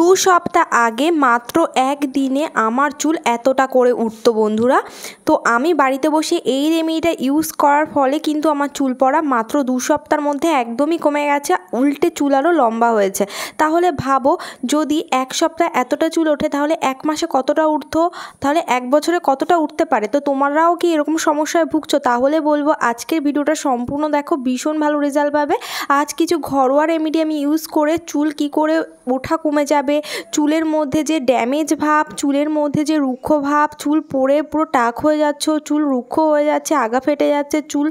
দু সপ্তাহ আগে মাত্র একদিনে আমার চুল এতটা করে উঠত বন্ধুরা তো আমি বাড়িতে বসে এই রেমিডিটা ইউজ করার ফলে কিন্তু আমার চুল পড়া মাত্র দু সপ্তাহের মধ্যে একদমই কমে গেছে উল্টে চুল আরও লম্বা হয়েছে তাহলে ভাবো যদি এক সপ্তাহ এতটা চুল ওঠে তাহলে এক মাসে কতটা উঠতো তাহলে এক বছরে কতটা উঠতে পারে তো তোমারাও কি এরকম সমস্যায় ভুগছ তাহলে বলবো আজকের ভিডিওটা সম্পূর্ণ দেখো ভীষণ ভালো রেজাল্ট পাবে আজ কিছু ঘরোয়া রেমিডি আমি ইউজ করে চুল কি করে ওঠা কমে যাবে হবে চুলের মধ্যে যে ড্যামেজ ভাব চুলের মধ্যে যে রুক্ষ ভাব চুল পড়ে পুরো টাক হয়ে যাচ্ছে চুল রুক্ষ হয়ে যাচ্ছে আগা ফেটে যাচ্ছে চুল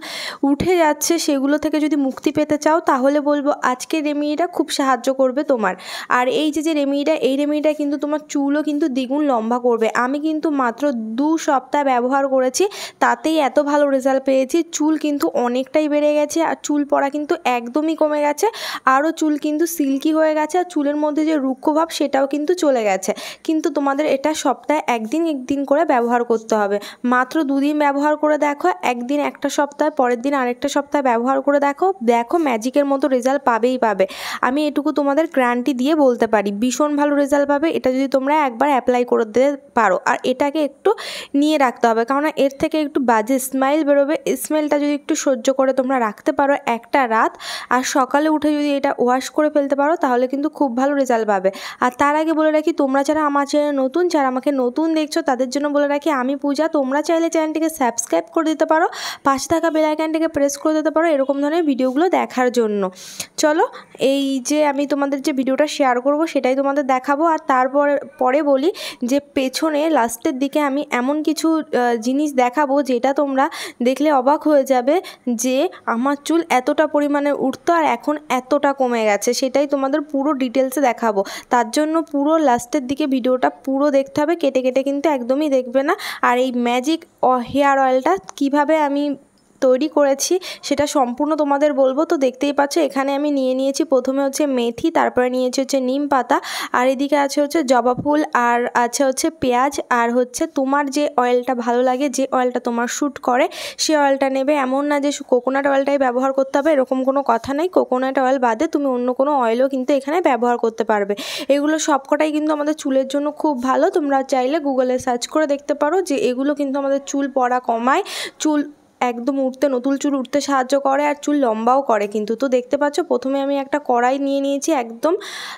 উঠে যাচ্ছে সেগুলো থেকে যদি মুক্তি পেতে চাও তাহলে বলবো আজকের রেমিডিটা খুব সাহায্য করবে তোমার আর এই যে যে রেমিডিটা এই রেমিডিটা কিন্তু তোমার চুলও কিন্তু দ্বিগুণ লম্বা করবে আমি কিন্তু মাত্র দু সপ্তাহ ব্যবহার করেছি তাতেই এত ভালো রেজাল্ট পেয়েছি চুল কিন্তু অনেকটাই বেড়ে গেছে আর চুল পড়া কিন্তু একদমই কমে গেছে আরও চুল কিন্তু সিল্কি হয়ে গেছে আর চুলের মধ্যে যে রুক্ষ ভাব সেটাও কিন্তু চলে গেছে কিন্তু তোমাদের এটা সপ্তাহে একদিন একদিন করে ব্যবহার করতে হবে মাত্র দুদিন ব্যবহার করে দেখো একদিন একটা সপ্তাহ পরের দিন আরেকটা সপ্তাহ ব্যবহার করে দেখো দেখো ম্যাজিকের মতো রেজাল্ট পাবেই পাবে আমি এটুকু তোমাদের গ্যারান্টি দিয়ে বলতে পারি ভীষণ ভালো রেজাল্ট পাবে এটা যদি তোমরা একবার অ্যাপ্লাই করে দিতে পারো আর এটাকে একটু নিয়ে রাখতে হবে কারণ এর থেকে একটু বাজে স্মাইল বেরোবে স্মেলটা যদি একটু সহ্য করে তোমরা রাখতে পারো একটা রাত আর সকালে উঠে যদি এটা ওয়াশ করে ফেলতে পারো তাহলে কিন্তু খুব ভালো রেজাল্ট পাবে আর তার আগে বলে রাখি তোমরা যারা আমার চ্যানেল নতুন যারা আমাকে নতুন দেখছো তাদের জন্য বলে রাখি আমি পূজা তোমরা চাইলে চ্যানেলটিকে সাবস্ক্রাইব করে দিতে পারো পাশে থাকা বেলাইকানটিকে প্রেস করে দিতে পারো এরকম ধরনের ভিডিওগুলো দেখার জন্য চলো এই যে আমি তোমাদের যে ভিডিওটা শেয়ার করব সেটাই তোমাদের দেখাবো আর তারপর পরে বলি যে পেছনে লাস্টের দিকে আমি এমন কিছু জিনিস দেখাবো যেটা তোমরা দেখলে অবাক হয়ে যাবে যে আমার চুল এতটা পরিমাণে উঠতো আর এখন এতটা কমে গেছে সেটাই তোমাদের পুরো ডিটেলসে দেখাবো তার তার জন্য পুরো লাস্টের দিকে ভিডিওটা পুরো দেখতে হবে কেটে কেটে কিন্তু একদমই দেখবে না আর এই ম্যাজিক হেয়ার অয়েলটা কিভাবে আমি তৈরি করেছি সেটা সম্পূর্ণ তোমাদের বলবো তো দেখতেই পাচ্ছ এখানে আমি নিয়ে নিয়েছি প্রথমে হচ্ছে মেথি তারপরে নিয়েছি হচ্ছে নিম পাতা আর এদিকে আছে হচ্ছে জবা ফুল আর আছে হচ্ছে পেঁয়াজ আর হচ্ছে তোমার যে অয়েলটা ভালো লাগে যে অয়েলটা তোমার শ্যুট করে সে অয়েলটা নেবে এমন না যে কোকোনাট অয়েলটাই ব্যবহার করতে হবে এরকম কোনো কথা নেই কোকোনাট অয়েল বাদে তুমি অন্য কোনো অয়েলও কিন্তু এখানে ব্যবহার করতে পারবে এগুলো সবকটাই কিন্তু আমাদের চুলের জন্য খুব ভালো তোমরা চাইলে গুগলে সার্চ করে দেখতে পারো যে এগুলো কিন্তু আমাদের চুল পড়া কমায় চুল একদম উঠতে নতুন চুল উঠতে সাহায্য করে আর চুল লম্বাও করে কিন্তু তো দেখতে পাচ্ছ প্রথমে আমি একটা কড়াই নিয়ে নিয়েছি একদম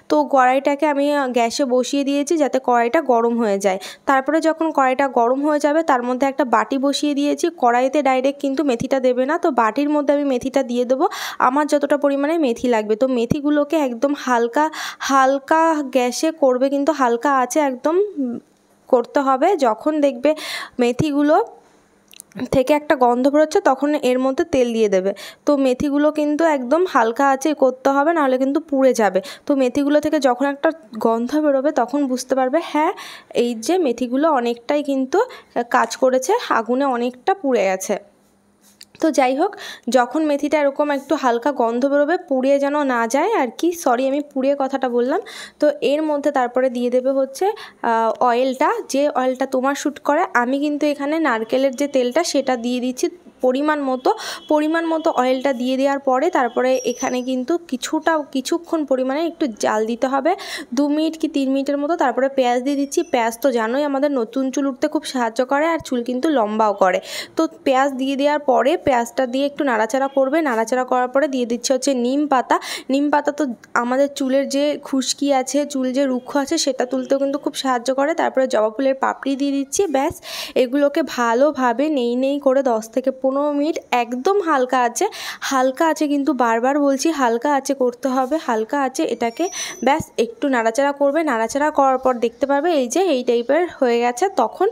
তো কড়াইটাকে আমি গ্যাসে বসিয়ে দিয়েছি যাতে কড়াইটা গরম হয়ে যায় তারপরে যখন কড়াইটা গরম হয়ে যাবে তার মধ্যে একটা বাটি বসিয়ে দিয়েছি কড়াইতে ডাইরেক্ট কিন্তু মেথিটা দেবে না তো বাটির মধ্যে আমি মেথিটা দিয়ে দেবো আমার যতটা পরিমাণে মেথি লাগবে তো মেথিগুলোকে একদম হালকা হালকা গ্যাসে করবে কিন্তু হালকা আছে একদম করতে হবে যখন দেখবে মেথিগুলো থেকে একটা গন্ধ বেরোচ্ছে তখন এর মধ্যে তেল দিয়ে দেবে তো মেথিগুলো কিন্তু একদম হালকা আছে করতে হবে নাহলে কিন্তু পুড়ে যাবে তো মেথিগুলো থেকে যখন একটা গন্ধ বেরোবে তখন বুঝতে পারবে হ্যাঁ এই যে মেথিগুলো অনেকটাই কিন্তু কাজ করেছে আগুনে অনেকটা পুড়ে গেছে তো যাই হোক যখন মেথিটা এরকম একটু হালকা গন্ধ বেরোবে পুড়িয়ে যেন না যায় আর কি সরি আমি পুড়িয়ে কথাটা বললাম তো এর মধ্যে তারপরে দিয়ে দেবে হচ্ছে অয়েলটা যে অয়েলটা তোমার শ্যুট করে আমি কিন্তু এখানে নারকেলের যে তেলটা সেটা দিয়ে দিচ্ছি পরিমাণ মতো পরিমাণ মতো অয়েলটা দিয়ে দেওয়ার পরে তারপরে এখানে কিন্তু কিছুটা কিছুক্ষণ পরিমাণে একটু জাল দিতে হবে দু মিনিট কি তিন মিনিটের মতো তারপরে পেঁয়াজ দিয়ে দিচ্ছি পেঁয়াজ তো জানোই আমাদের নতুন চুল উঠতে খুব সাহায্য করে আর চুল কিন্তু লম্বাও করে তো পেঁয়াজ দিয়ে দেওয়ার পরে পেঁয়াজটা দিয়ে একটু নাড়াচাড়া করবে নাড়াচাড়া করার পরে দিয়ে দিচ্ছে হচ্ছে নিম পাতা নিম পাতা তো আমাদের চুলের যে খুশকি আছে চুল যে রুক্ষ আছে সেটা তুলতেও কিন্তু খুব সাহায্য করে তারপরে জবা ফুলের পাপড়ি দিয়ে দিচ্ছি ব্যাস এগুলোকে ভালোভাবে নেই নেই করে দশ থেকে পনেরো মিনিট একদম হালকা আছে হালকা আছে কিন্তু বারবার বলছি হালকা আছে করতে হবে হালকা আছে এটাকে ব্যাস একটু নাড়াচাড়া করবে নাড়াচাড়া করার পর দেখতে পাবে এই যে এই টাইপের হয়ে গেছে তখন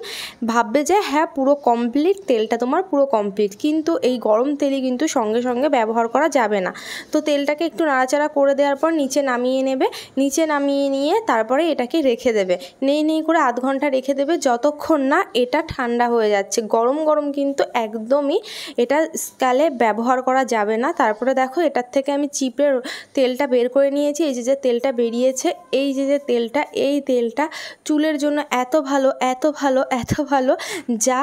ভাববে যে হ্যাঁ পুরো কমপ্লিট তেলটা তোমার পুরো কমপ্লিট কিন্তু এই গরম তেলই কিন্তু সঙ্গে সঙ্গে ব্যবহার করা যাবে না তো তেলটাকে একটু নাড়াচাড়া করে দেওয়ার পর নিচে নামিয়ে নেবে নিচে নামিয়ে নিয়ে তারপরে এটাকে রেখে দেবে নেই নেই করে আধ ঘন্টা রেখে দেবে যতক্ষণ না এটা ঠান্ডা হয়ে যাচ্ছে গরম গরম কিন্তু একদমই এটা স্কালে ব্যবহার করা যাবে না তারপরে দেখো এটার থেকে আমি চিপে তেলটা বের করে নিয়েছি এই যে যে তেলটা বেরিয়েছে এই যে যে তেলটা এই তেলটা চুলের জন্য এত ভালো এত ভালো এত ভালো যা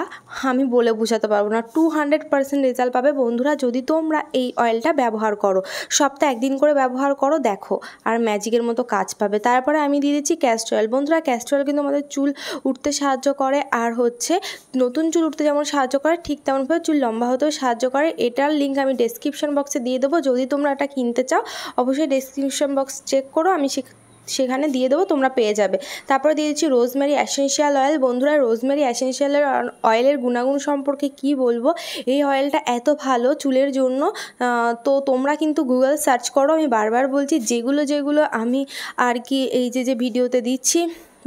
আমি বলে বোঝাতে পারবো না টু হান্ড্রেড রেজাল্ট পাবে বন্ধুরা যদি তোমরা এই অয়েলটা ব্যবহার করো সপ্তাহে একদিন করে ব্যবহার করো দেখো আর ম্যাজিকের মতো কাজ পাবে তারপরে আমি দিয়ে দিচ্ছি ক্যাস্টর অয়েল বন্ধুরা ক্যাস্টর অয়েল কিন্তু আমাদের চুল উঠতে সাহায্য করে আর হচ্ছে নতুন চুল উঠতে যেমন সাহায্য করে ঠিক তেমনভাবে চুল লম্বা লম্বাহতেও সাহায্য করে এটার লিঙ্ক আমি ডেসক্রিপশন বক্সে দিয়ে দেবো যদি তোমরা এটা কিনতে চাও অবশ্যই ডেসক্রিপশন বক্স চেক করো আমি সেখানে দিয়ে দেবো তোমরা পেয়ে যাবে তারপরে দিয়েছি রোজমেরি অ্যাসেন্সিয়াল অয়েল বন্ধুরা রোজমেরি অ্যাসেন্সিয়াল অয়েলের গুণাগুণ সম্পর্কে কি বলবো এই অয়েলটা এত ভালো চুলের জন্য তো তোমরা কিন্তু গুগল সার্চ করো আমি বারবার বলছি যেগুলো যেগুলো আমি আর কি এই যে যে ভিডিওতে দিচ্ছি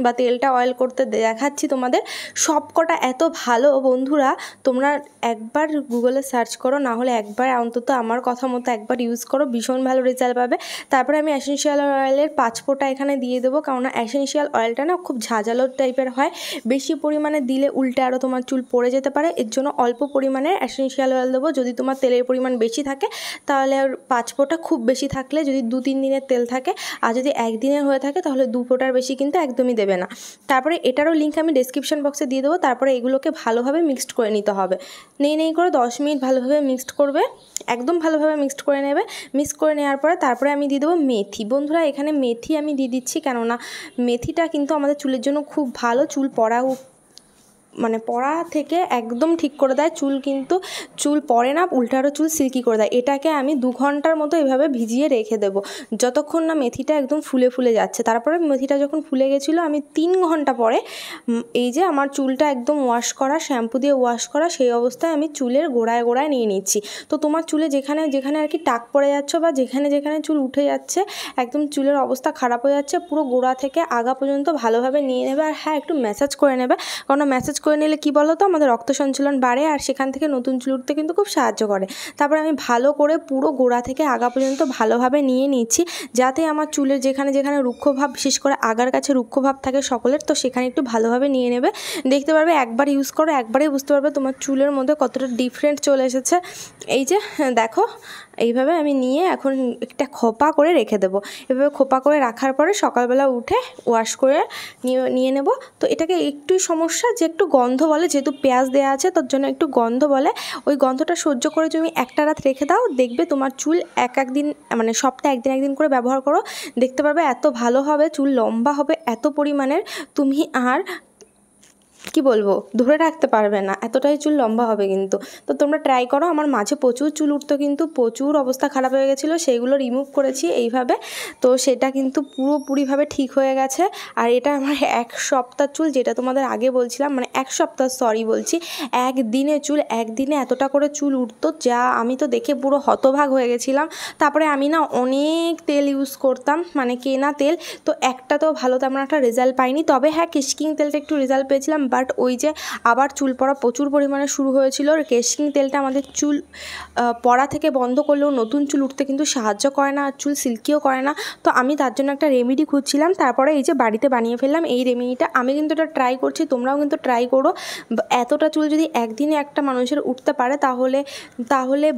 বা তেলটা অয়েল করতে দেখাচ্ছি তোমাদের সবকটা এত ভালো বন্ধুরা তোমরা একবার গুগলে সার্চ করো না হলে একবার অন্তত আমার কথা মতো একবার ইউজ করো ভীষণ ভালো রেজাল্ট পাবে তারপরে আমি অ্যাসেন্সিয়াল অয়েলের পাঁচপোটা এখানে দিয়ে দেবো কারণ অ্যাসেন্সিয়াল অয়েলটা না খুব ঝাঁঝালো টাইপের হয় বেশি পরিমাণে দিলে উল্টে আরও তোমার চুল পড়ে যেতে পারে এর জন্য অল্প পরিমাণে অ্যাসেন্সিয়াল অয়েল দেবো যদি তোমার তেলের পরিমাণ বেশি থাকে তাহলে আর পাঁচ ফোঁটা খুব বেশি থাকলে যদি দু তিন দিনের তেল থাকে আর যদি একদিনের হয়ে থাকে তাহলে দু ফোঁটার বেশি কিন্তু একদমই দেবে দেবে না তারপরে এটারও লিঙ্ক আমি ডিসক্রিপশন বক্সে দিয়ে দেবো তারপরে এগুলোকে ভালোভাবে মিক্সড করে নিতে হবে নেই নেই করে দশ মিনিট ভালোভাবে মিক্সড করবে একদম ভালোভাবে মিক্সড করে নেবে মিক্স করে নেওয়ার পরে তারপরে আমি দিয়ে দেবো মেথি বন্ধুরা এখানে মেথি আমি দিয়ে দিচ্ছি কেননা মেথিটা কিন্তু আমাদের চুলের জন্য খুব ভালো চুল পড়া মানে পড়া থেকে একদম ঠিক করে দেয় চুল কিন্তু চুল পড়ে না উল্টারও চুল সিল্কি করে দেয় এটাকে আমি দু ঘন্টার মতো এভাবে ভিজিয়ে রেখে দেব যতক্ষণ না মেথিটা একদম ফুলে ফুলে যাচ্ছে তারপরে মেথিটা যখন ফুলে গেছিলো আমি তিন ঘন্টা পরে এই যে আমার চুলটা একদম ওয়াশ করা শ্যাম্পু দিয়ে ওয়াশ করা সেই অবস্থায় আমি চুলের গোড়ায় গোড়ায় নিয়ে নিচ্ছি তো তোমার চুলে যেখানে যেখানে আর কি টাক পড়ে যাচ্ছে বা যেখানে যেখানে চুল উঠে যাচ্ছে একদম চুলের অবস্থা খারাপ হয়ে যাচ্ছে পুরো গোড়া থেকে আগা পর্যন্ত ভালোভাবে নিয়ে নেবে আর হ্যাঁ একটু ম্যাসেজ করে নেবে কারণ ম্যাসাজ করে নিলে কি বলো তো আমাদের রক্ত সঞ্চালন বাড়ে আর সেখান থেকে নতুন চুল উঠতে কিন্তু খুব সাহায্য করে তারপর আমি ভালো করে পুরো গোড়া থেকে আগা পর্যন্ত ভালোভাবে নিয়ে নিচ্ছি যাতে আমার চুলের যেখানে যেখানে রুক্ষভাব বিশেষ করে আগার কাছে রুক্ষভাব থাকে সকলের তো সেখানে একটু ভালোভাবে নিয়ে নেবে দেখতে পারবে একবার ইউজ করো একবারই বুঝতে পারবে তোমার চুলের মধ্যে কতটা ডিফারেন্ট চলে এসেছে এই যে দেখো এইভাবে আমি নিয়ে এখন একটা খোপা করে রেখে দেবো এভাবে খোপা করে রাখার পরে সকালবেলা উঠে ওয়াশ করে নিয়ে নিয়ে নেব তো এটাকে একটু সমস্যা যে একটু গন্ধ বলে যেহেতু পেঁয়াজ দেওয়া আছে তার জন্য একটু গন্ধ বলে ওই গন্ধটা সহ্য করে তুমি একটা রাত রেখে দাও দেখবে তোমার চুল এক একদিন মানে সপ্তাহে একদিন একদিন করে ব্যবহার করো দেখতে পারবে এত ভালো হবে চুল লম্বা হবে এত পরিমাণের তুমি আর কি বলবো ধরে রাখতে পারবে না এতটাই চুল লম্বা হবে কিন্তু তো তোমরা ট্রাই করো আমার মাঝে প্রচুর চুল উঠতো কিন্তু প্রচুর অবস্থা খারাপ হয়ে গেছিলো সেইগুলো রিমুভ করেছি এইভাবে তো সেটা কিন্তু পুরোপুরিভাবে ঠিক হয়ে গেছে আর এটা আমার এক সপ্তাহ চুল যেটা তোমাদের আগে বলছিলাম মানে এক সপ্তাহ সরি বলছি একদিনে চুল একদিনে এতটা করে চুল উঠতো যা আমি তো দেখে পুরো হতভাগ হয়ে গেছিলাম তারপরে আমি না অনেক তেল ইউজ করতাম মানে কেনা তেল তো একটা তো ভালো তেমন একটা রেজাল্ট পাইনি তবে হ্যাঁ কিসকিং তেলটা একটু রেজাল্ট পেয়েছিলাম বাট ওই যে আবার চুল পড়া প্রচুর পরিমাণে শুরু হয়েছিল কেশিং তেলটা আমাদের চুল পড়া থেকে বন্ধ করলেও নতুন চুল উঠতে কিন্তু সাহায্য করে না আর চুল সিল্কিও করে না তো আমি তার জন্য একটা রেমেডি খুঁজছিলাম তারপরে এই যে বাড়িতে বানিয়ে ফেললাম এই রেমেডিটা আমি কিন্তু এটা ট্রাই করছি তোমরাও কিন্তু ট্রাই করো এতটা চুল যদি একদিনে একটা মানুষের উঠতে পারে তাহলে তাহলে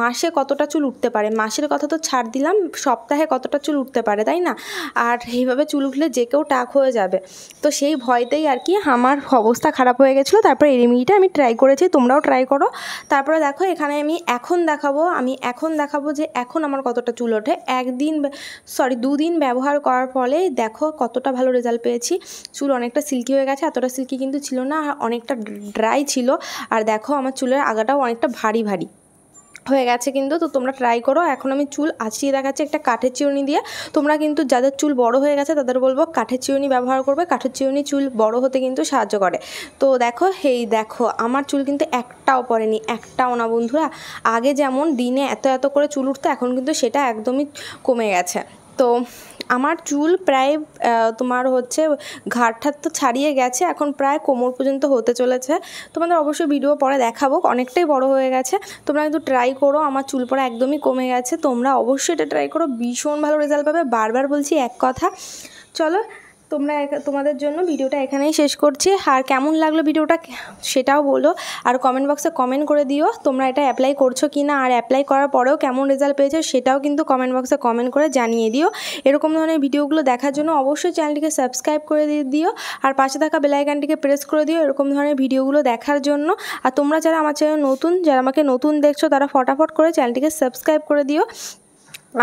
মাসে কতটা চুল উঠতে পারে মাসের কথা তো ছাড় দিলাম সপ্তাহে কতটা চুল উঠতে পারে তাই না আর এইভাবে চুল উঠলে যে কেউ টাক হয়ে যাবে তো সেই ভয়তেই আর কি আমার অবস্থা খারাপ হয়ে গেছিলো তারপরে এই রেমিডিটা আমি ট্রাই করেছি তোমরাও ট্রাই করো তারপরে দেখো এখানে আমি এখন দেখাবো আমি এখন দেখাবো যে এখন আমার কতটা চুল ওঠে একদিন সরি দুদিন ব্যবহার করার ফলে দেখো কতটা ভালো রেজাল্ট পেয়েছি চুল অনেকটা সিল্কি হয়ে গেছে এতটা সিল্কি কিন্তু ছিল না আর অনেকটা ড্রাই ছিল আর দেখো আমার চুলের আগাটাও অনেকটা ভারী ভারী হয়ে গেছে কিন্তু তো তোমরা ট্রাই করো এখন আমি চুল আঁচিয়ে দেখাচ্ছি একটা কাঠের চিরুনি দিয়ে তোমরা কিন্তু যাদের চুল বড় হয়ে গেছে তাদের বলবো কাঠের চিরুনি ব্যবহার করবে কাঠের চিরুনি চুল বড় হতে কিন্তু সাহায্য করে তো দেখো হেই দেখো আমার চুল কিন্তু একটাও পড়েনি একটাও না বন্ধুরা আগে যেমন দিনে এত এত করে চুল উঠতো এখন কিন্তু সেটা একদমই কমে গেছে তো আমার চুল প্রায় তোমার হচ্ছে ঘাটঠাট তো ছাড়িয়ে গেছে এখন প্রায় কোমর পর্যন্ত হতে চলেছে তোমাদের অবশ্যই ভিডিও পরে দেখাবো অনেকটাই বড় হয়ে গেছে তোমরা কিন্তু ট্রাই করো আমার চুল পড়া একদমই কমে গেছে তোমরা অবশ্যই এটা ট্রাই করো ভীষণ ভালো রেজাল্ট পাবে বারবার বলছি এক কথা চলো তোমরা তোমাদের জন্য ভিডিওটা এখানেই শেষ করছি আর কেমন লাগলো ভিডিওটা সেটাও বলো আর কমেন্ট বক্সে কমেন্ট করে দিও তোমরা এটা অ্যাপ্লাই করছো কি না আর অ্যাপ্লাই করার পরেও কেমন রেজাল্ট পেয়েছো সেটাও কিন্তু কমেন্ট বক্সে কমেন্ট করে জানিয়ে দিও এরকম ধরনের ভিডিওগুলো দেখার জন্য অবশ্যই চ্যানেলটিকে সাবস্ক্রাইব করে দিও আর পাশে থাকা বেলাইকানটিকে প্রেস করে দিও এরকম ধরনের ভিডিওগুলো দেখার জন্য আর তোমরা যারা আমার চ্যানেল নতুন যারা আমাকে নতুন দেখছো তারা ফটাফট করে চ্যানেলটিকে সাবস্ক্রাইব করে দিও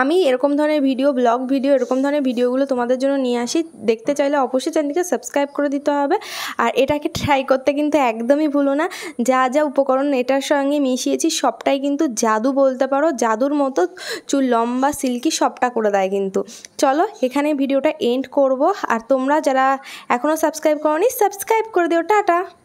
আমি এরকম ধরনের ভিডিও ব্লগ ভিডিও এরকম ধরনের ভিডিওগুলো তোমাদের জন্য নিয়ে আসি দেখতে চাইলে অবশ্যই চ্যানেলকে সাবস্ক্রাইব করে দিতে হবে আর এটাকে ট্রাই করতে কিন্তু একদমই ভুলো না যা যা উপকরণ এটার সঙ্গে মিশিয়েছি সবটাই কিন্তু জাদু বলতে পারো জাদুর মতো চুল লম্বা সিল্কি সবটা করে দেয় কিন্তু চলো এখানে ভিডিওটা এন্ড করব আর তোমরা যারা এখনও সাবস্ক্রাইব নি সাবস্ক্রাইব করে দিও টাটা